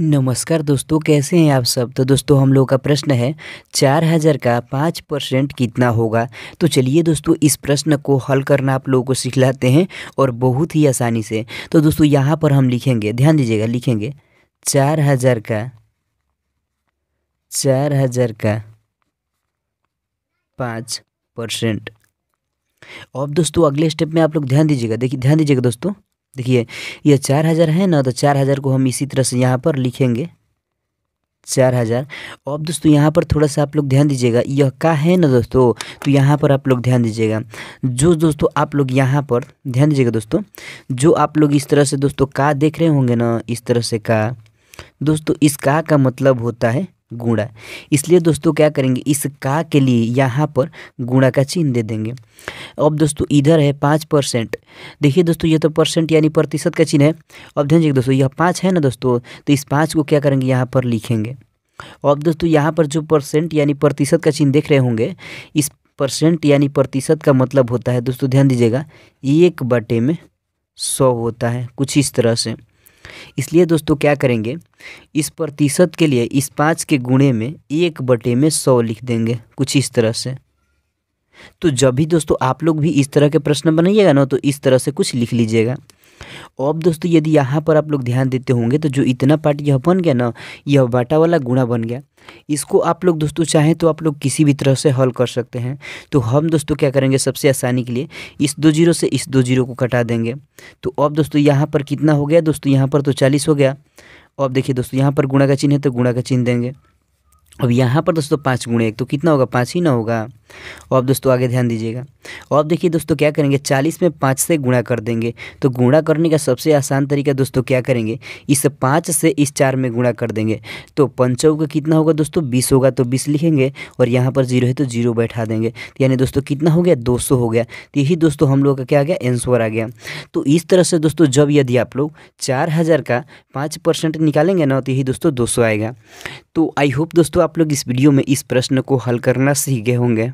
नमस्कार दोस्तों कैसे हैं आप सब तो दोस्तों हम लोग का प्रश्न है चार हज़ार का पाँच परसेंट कितना होगा तो चलिए दोस्तों इस प्रश्न को हल करना आप लोगों को सिखलाते हैं और बहुत ही आसानी से तो दोस्तों यहाँ पर हम लिखेंगे ध्यान दीजिएगा लिखेंगे चार हज़ार का चार हज़ार का पाँच परसेंट अब दोस्तों अगले स्टेप में आप लोग ध्यान दीजिएगा देखिए ध्यान दीजिएगा दोस्तों देखिए यह चार हज़ार है ना तो चार हज़ार को हम इसी तरह से यहाँ पर लिखेंगे चार हज़ार अब दोस्तों यहाँ पर थोड़ा सा आप लोग ध्यान दीजिएगा यह का है ना दोस्तों तो यहाँ पर आप लोग ध्यान दीजिएगा जो दोस्तों आप लोग यहाँ पर ध्यान दीजिएगा दोस्तों जो आप लोग इस तरह से दोस्तों का देख रहे होंगे ना इस तरह से का दोस्तों इस का का मतलब होता है गुणा इसलिए दोस्तों क्या करेंगे इस का के लिए यहाँ पर गुणा का चिन्ह दे देंगे अब दोस्तों इधर है पाँच परसेंट देखिए दोस्तों ये तो परसेंट यानी प्रतिशत का चिन्ह है अब ध्यान दीजिए दोस्तों यह पाँच है ना दोस्तों तो इस पाँच को क्या करेंगे यहाँ पर लिखेंगे अब दोस्तों यहाँ पर जो परसेंट यानी प्रतिशत का चिन्ह देख रहे होंगे इस परसेंट यानी प्रतिशत का मतलब होता है दोस्तों ध्यान दीजिएगा एक बटे में सौ होता है कुछ इस तरह से इसलिए दोस्तों क्या करेंगे इस प्रतिशत के लिए इस पाँच के गुणे में एक बटे में सौ लिख देंगे कुछ इस तरह से तो जब भी दोस्तों आप लोग भी इस तरह के प्रश्न बनाइएगा ना तो इस तरह से कुछ लिख लीजिएगा अब दोस्तों यदि यहाँ पर आप लोग ध्यान देते होंगे तो जो इतना पार्ट यह बन गया ना यह बाटा वाला गुणा बन गया इसको आप लोग दोस्तों चाहें तो आप लोग किसी भी तरह से हल कर सकते हैं तो हम दोस्तों क्या करेंगे सबसे आसानी के लिए इस दो जीरो से इस दो जीरो को कटा देंगे तो अब दोस्तों यहाँ पर कितना हो गया दोस्तों यहाँ पर तो चालीस हो गया अब देखिए दोस्तों यहाँ पर गुणा का चिन्ह है तो गुणा का चिन्ह देंगे अब यहाँ पर दोस्तों पाँच गुणे एक तो कितना होगा पाँच ही ना होगा और आप दोस्तों आगे ध्यान दीजिएगा और आप देखिए दोस्तों क्या करेंगे चालीस में पाँच से गुणा कर देंगे तो गुणा करने का सबसे आसान तरीका दोस्तों क्या करेंगे इस पाँच से इस चार में गुणा कर देंगे तो पंचों का कितना होगा दोस्तों बीस होगा तो बीस लिखेंगे और यहाँ पर जीरो है तो जीरो बैठा देंगे तो यानी दोस्तों कितना हो गया दो हो गया तो यही दोस्तों हम लोग का क्या आ गया एंसवर आ गया तो इस तरह से दोस्तों जब यदि आप लोग चार हज़ार का पाँच निकालेंगे ना तो यही दोस्तों दो सौ आएगा तो आई होप दोस्तों आप लोग इस वीडियो में इस प्रश्न को हल करना सीखे होंगे